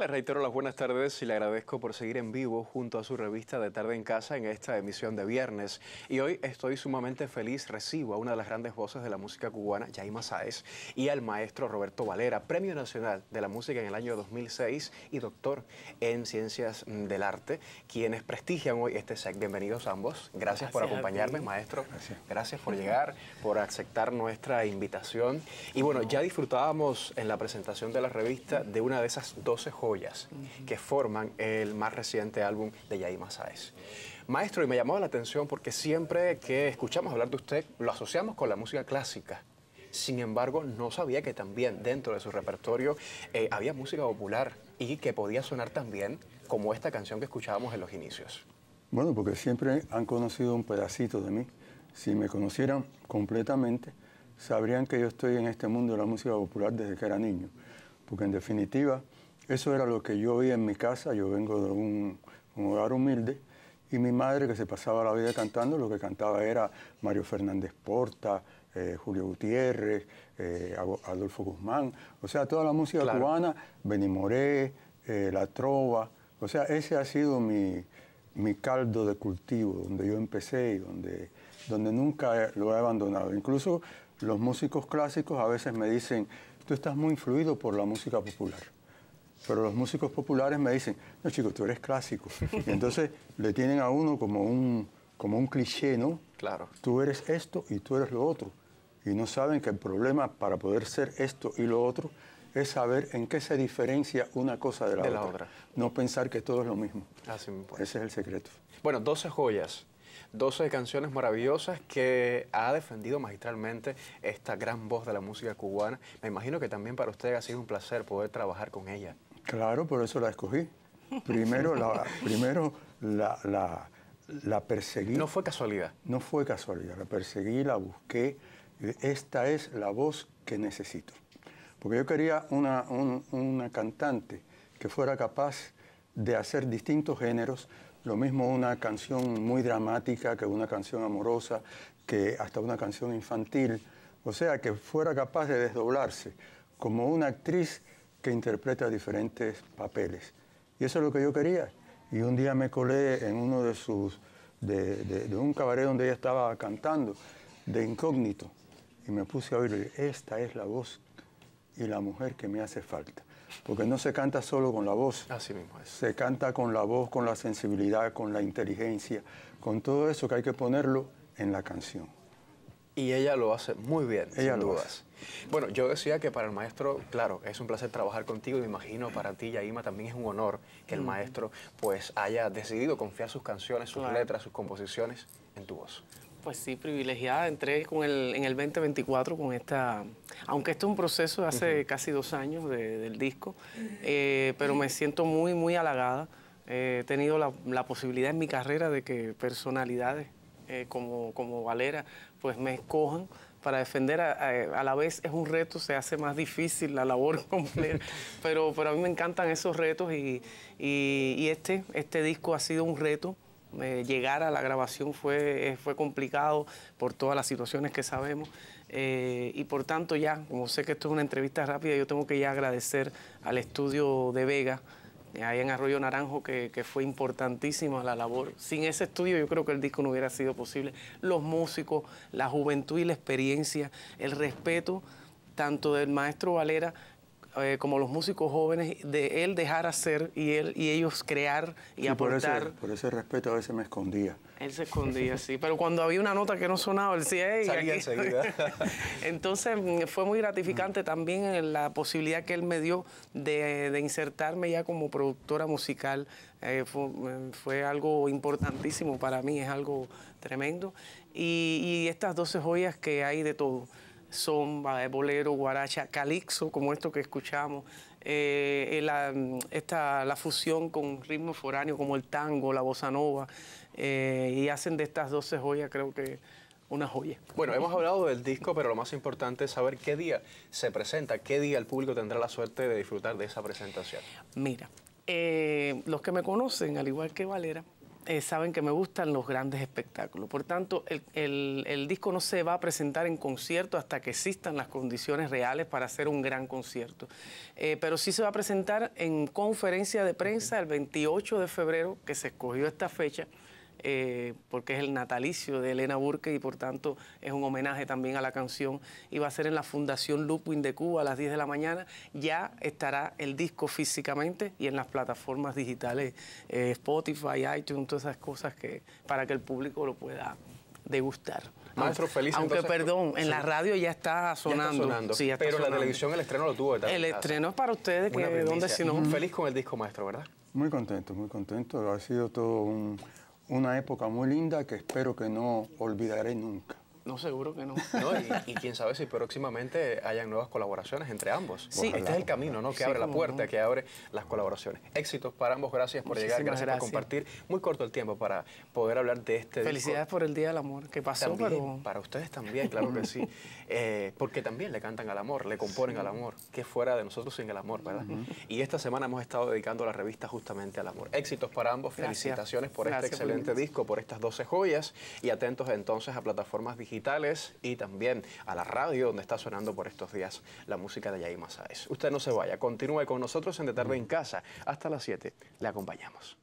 Le reitero las buenas tardes y le agradezco por seguir en vivo junto a su revista de Tarde en Casa en esta emisión de viernes. Y hoy estoy sumamente feliz, recibo a una de las grandes voces de la música cubana, Jaime Saez, y al maestro Roberto Valera, Premio Nacional de la Música en el año 2006 y doctor en Ciencias del Arte, quienes prestigian hoy este SEC. Bienvenidos ambos. Gracias, por acompañarme, maestro. Gracias. gracias. por llegar, por aceptar nuestra invitación. Y bueno, ya disfrutábamos en la presentación de la revista de una de esas 12 jóvenes que forman el más reciente álbum de Yaima Saez. Maestro, y me llamó la atención porque siempre que escuchamos hablar de usted, lo asociamos con la música clásica. Sin embargo, no sabía que también dentro de su repertorio eh, había música popular y que podía sonar tan bien... como esta canción que escuchábamos en los inicios. Bueno, porque siempre han conocido un pedacito de mí. Si me conocieran completamente, sabrían que yo estoy en este mundo de la música popular desde que era niño. Porque en definitiva, eso era lo que yo vi en mi casa. Yo vengo de un, hogar humilde. Y mi madre, que se pasaba la vida cantando, lo que cantaba era Mario Fernández Porta, eh, Julio Gutiérrez, eh, Adolfo Guzmán, o sea, toda la música cubana, Benimoré, eh, La Trova, o sea, ese ha sido mi, mi, caldo de cultivo, donde yo empecé y donde, donde nunca lo he abandonado. Incluso los músicos clásicos a veces me dicen, tú estás muy influido por la música popular. Pero los músicos populares me dicen, no chicos, tú eres clásico. Y entonces le tienen a uno como un, como un cliché, ¿no? Claro. Tú eres esto y tú eres lo otro. Y no saben que el problema para poder ser esto y lo otro es saber en qué se diferencia una cosa de la, de otra. la otra. No pensar que todo es lo mismo. Así me pues. Ese es el secreto. Bueno, 12 joyas 12 canciones maravillosas que ha defendido magistralmente esta gran voz de la música cubana. Me imagino que también para usted ha sido un placer poder trabajar con ella. Claro, por eso la escogí. Primero la, primero la, perseguí. No fue casualidad. No fue casualidad. La perseguí, la busqué. Esta es la voz que necesito. Porque yo quería una, una cantante que fuera capaz de hacer distintos géneros, lo mismo una canción muy dramática que una canción amorosa, que hasta una canción infantil, o sea, que fuera capaz de desdoblarse como una actriz que interpreta diferentes papeles. Y eso es lo que yo quería. Y un día me colé en uno de sus, de, un cabaret donde ella estaba cantando, de incógnito, y me puse a oír, esta es la voz y la mujer que me hace falta. Porque no se canta solo con la voz. Se canta con la voz, con la sensibilidad, con la inteligencia, con todo eso que hay que ponerlo en la canción y ella lo hace muy bien, ella sin dudas. Bueno, yo decía que para el maestro, claro, es un placer trabajar contigo y me imagino para ti, Yaima, también es un honor que el maestro pues haya decidido confiar sus canciones, sus letras, sus composiciones en tu voz. Pues sí, privilegiada. Entré con el, en el 2024 con esta... Aunque esto es un proceso de hace casi dos años del disco, eh, pero me siento muy, muy halagada. Eh, he tenido la, la posibilidad en mi carrera de que personalidades eh, como, Valera, pues me escojan para defender a, la vez es un reto, se hace más difícil la labor completa, pero, pero a mí me encantan esos retos y, este, este disco ha sido un reto. Eh, llegar a la grabación fue, fue complicado por todas las situaciones que sabemos eh, y por tanto ya, como sé que esto es una entrevista rápida, yo tengo que ya agradecer al estudio de Vega. Eh, ahí en Arroyo Naranjo, que, que, fue importantísima la labor. Sin ese estudio yo creo que el disco no hubiera sido posible. Los músicos, la juventud y la experiencia, el respeto tanto del maestro Valera eh, como los músicos jóvenes, de él dejar hacer y él y ellos crear y aportar. Por ese, respeto a veces me escondía. Él se escondía, sí, pero cuando había una nota que no sonaba, él decía, Salía enseguida. Entonces mm, fue muy gratificante también eh, la posibilidad que él me dio de, insertarme ya como productora musical. Eh, mm, fue, algo importantísimo para mí, es algo tremendo. Y, y, estas 12 joyas que hay de todo. Somba, bolero, guaracha, calixo, como esto que escuchamos, eh, eh, mm, la, fusión con ritmos foráneos como el tango, la bossa nova, eh, y hacen de estas 12 joyas, creo que una joya. Bueno, hemos hablado del disco, pero lo más importante es saber qué día se presenta, qué día el público tendrá la suerte de disfrutar de esa presentación. Mira, los que me conocen, al igual que Valera, eh, saben que me gustan los grandes espectáculos. Por tanto, el, el, disco no se va a presentar en concierto hasta que existan las condiciones reales para hacer un gran concierto. Eh, pero sí se va a presentar en conferencia de prensa el 28 de febrero, que se escogió esta fecha eh, porque es el natalicio de Elena Burke y por tanto es un homenaje también a la canción. Y va a ser en la Fundación Lupin de Cuba a las 10 de la mañana. Ya estará el disco físicamente y en las plataformas digitales eh, Spotify, iTunes, todas esas cosas que para que el público lo pueda degustar. Maestro, feliz. Aunque, perdón, en la radio ya está sonando. pero la televisión el estreno lo tuvo. el estreno es para ustedes, que dónde si no. Feliz con el disco, maestro, ¿verdad? Muy contento, muy contento. Ha sido todo un, una época muy linda que espero que no olvidaré nunca. No, seguro que no. y, quién sabe si próximamente hayan nuevas colaboraciones entre ambos. Sí, este es el camino, ¿no? Que abre la puerta, que abre las colaboraciones. Éxitos para ambos, gracias por llegar, gracias, por compartir. Muy corto el tiempo para poder hablar de este. Felicidades por el Día del Amor, que pasó, pero... Para ustedes también, claro que sí. Eh, porque también le cantan al amor, le componen al amor, Qué fuera de nosotros sin el amor, ¿verdad? Y esta semana hemos estado dedicando la revista justamente al amor. Éxitos para ambos, felicitaciones por este excelente disco, por estas 12 joyas y atentos entonces a plataformas digitales digitales y también a la radio donde está sonando por estos días la música de Yaima Sáez. Usted no se vaya, continúe con nosotros en De Tarde en Casa. Hasta las 7 le acompañamos.